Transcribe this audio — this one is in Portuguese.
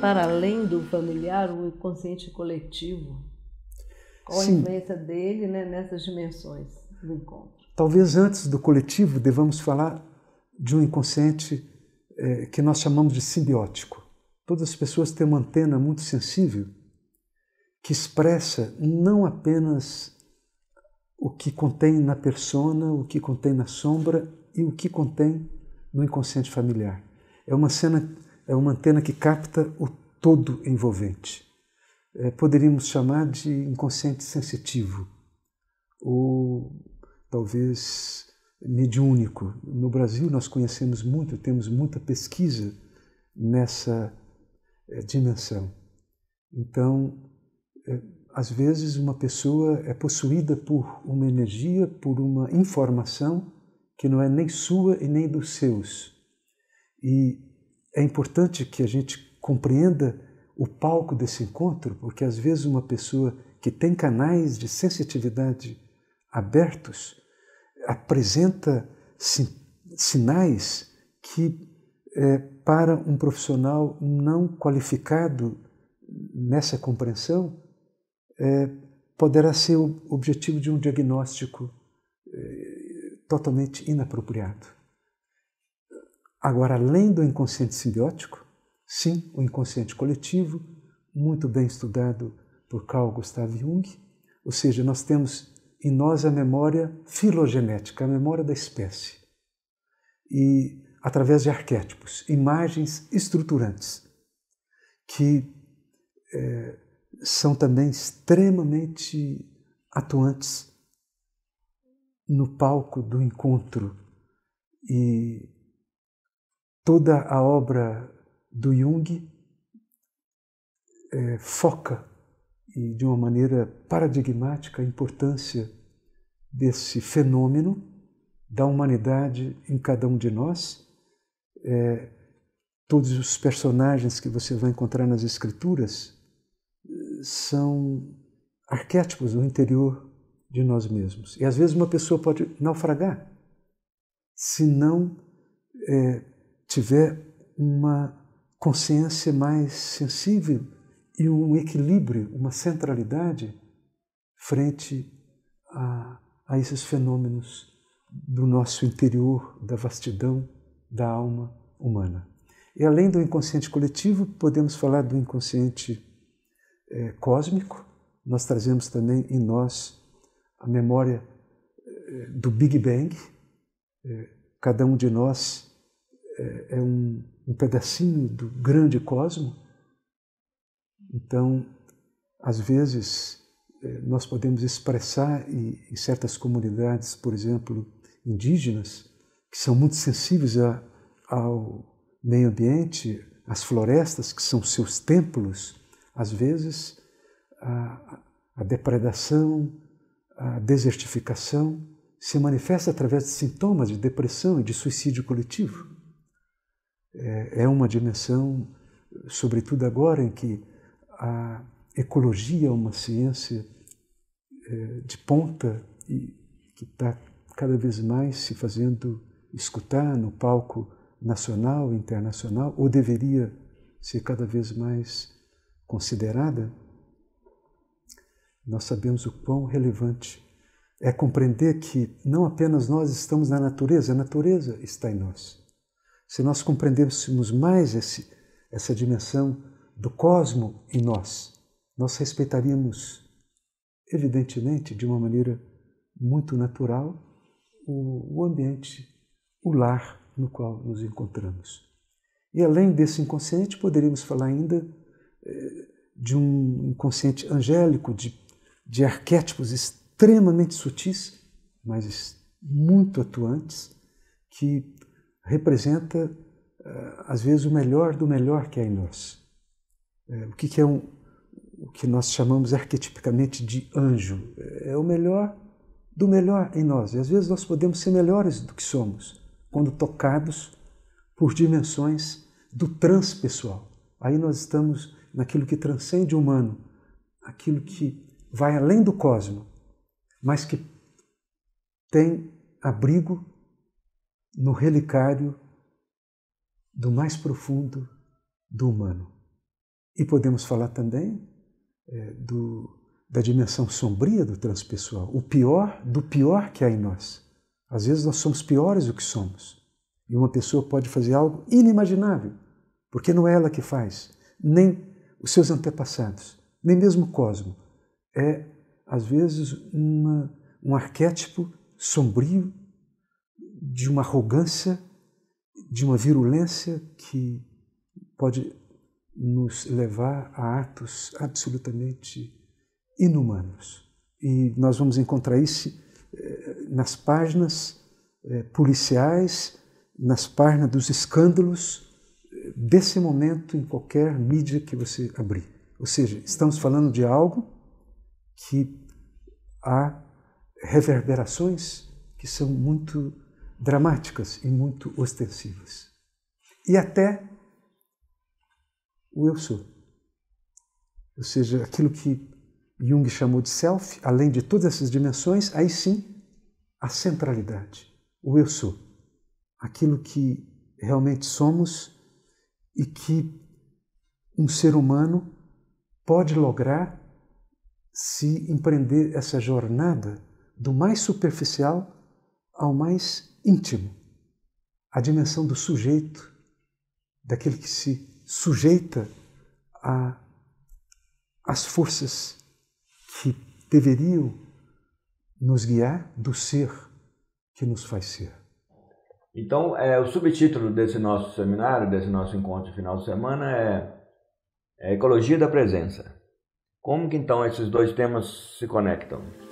para além do familiar, o inconsciente coletivo? Qual Sim. a influência dele né, nessas dimensões do encontro? Talvez antes do coletivo devamos falar de um inconsciente é, que nós chamamos de simbiótico. Todas as pessoas têm uma antena muito sensível que expressa não apenas o que contém na persona, o que contém na sombra e o que contém no inconsciente familiar. É uma cena é uma antena que capta o todo envolvente. É, poderíamos chamar de inconsciente sensitivo, ou talvez mediúnico. No Brasil, nós conhecemos muito, temos muita pesquisa nessa é, dimensão. Então, é, às vezes, uma pessoa é possuída por uma energia, por uma informação que não é nem sua e nem dos seus. E é importante que a gente compreenda o palco desse encontro, porque às vezes uma pessoa que tem canais de sensitividade abertos apresenta sinais que, é, para um profissional não qualificado nessa compreensão, é, poderá ser o objetivo de um diagnóstico é, totalmente inapropriado. Agora, além do inconsciente simbiótico, sim, o inconsciente coletivo, muito bem estudado por Carl Gustav Jung, ou seja, nós temos em nós a memória filogenética, a memória da espécie. E através de arquétipos, imagens estruturantes, que é, são também extremamente atuantes no palco do encontro e toda a obra do Jung é, foca e de uma maneira paradigmática a importância desse fenômeno da humanidade em cada um de nós. É, todos os personagens que você vai encontrar nas escrituras eh, são arquétipos do interior de nós mesmos. E às vezes uma pessoa pode naufragar se não é, tiver uma consciência mais sensível e um equilíbrio, uma centralidade frente a, a esses fenômenos do nosso interior, da vastidão da alma humana. E além do inconsciente coletivo, podemos falar do inconsciente é, cósmico. Nós trazemos também em nós a memória é, do Big Bang. É, cada um de nós é, é, um, um pedacinho do grande cosmo. Então, às vezes, é, nós podemos expressar em certas comunidades, por exemplo, indígenas, que são muito sensíveis a, ao meio ambiente, às florestas, que são seus templos, às vezes, a, a depredação, a desertificação se manifesta através de sintomas de depressão e de suicídio coletivo. É, é uma dimensão, sobretudo agora em que a ecologia é uma ciência é, de ponta e que está cada vez mais se fazendo escutar no palco nacional e internacional, ou deveria ser cada vez mais considerada, nós sabemos o quão relevante é compreender que não apenas nós estamos na natureza, a natureza está em nós se nós compreendêssemos mais esse, essa dimensão do cosmo em nós, nós respeitaríamos, evidentemente, de uma maneira muito natural, o, o ambiente, o lar no qual nos encontramos. E além desse inconsciente, poderíamos falar ainda eh, de um inconsciente angélico, de, de arquétipos extremamente sutis, mas muito atuantes, que representa, eh, às vezes, o melhor do melhor que há em nós. Eh, o que é um, o que nós chamamos arquetipicamente de anjo? É o melhor do melhor em nós. E às vezes nós podemos ser melhores do que somos quando tocados por dimensões do transpessoal. Aí nós estamos naquilo que transcende o humano, aquilo que vai além do cosmo, mas que tem abrigo no relicário do mais profundo do humano. E podemos falar também é, do, da dimensão sombria do transpessoal, o pior do pior que há em nós. Às vezes nós somos piores do que somos. E uma pessoa pode fazer algo inimaginável, porque não é ela que faz, nem os seus antepassados, nem mesmo o cosmo. É, às vezes, uma, um arquétipo sombrio de uma arrogância, de uma virulência que pode nos levar a atos absolutamente inumanos. E nós vamos encontrar isso eh, nas páginas eh, policiais, nas páginas dos escândalos, eh, desse momento em qualquer mídia que você abrir. Ou seja, estamos falando de algo que há reverberações que são muito dramáticas e muito ostensivas. E até o eu sou. Ou seja, aquilo que Jung chamou de self, além de todas essas dimensões, aí sim a centralidade, o eu sou. Aquilo que realmente somos e que um ser humano pode lograr se empreender essa jornada do mais superficial ao mais íntimo, a dimensão do sujeito, daquele que se sujeita a as forças que deveriam nos guiar do ser que nos faz ser. Então, é, o subtítulo desse nosso seminário, desse nosso encontro final de semana é, é Ecologia da Presença. Como que então esses dois temas se conectam?